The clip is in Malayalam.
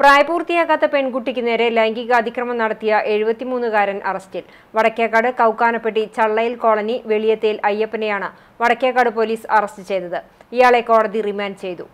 പ്രായപൂർത്തിയാകാത്ത പെൺകുട്ടിക്ക് നേരെ ലൈംഗിക അതിക്രമം നടത്തിയ എഴുപത്തിമൂന്നുകാരൻ അറസ്റ്റിൽ വടക്കേക്കാട് കൗക്കാനപ്പെട്ടി ചള്ളയിൽ കോളനി വെളിയത്തേൽ അയ്യപ്പനെയാണ് വടക്കേക്കാട് പോലീസ് അറസ്റ്റ് ചെയ്തത് ഇയാളെ കോടതി റിമാൻഡ് ചെയ്തു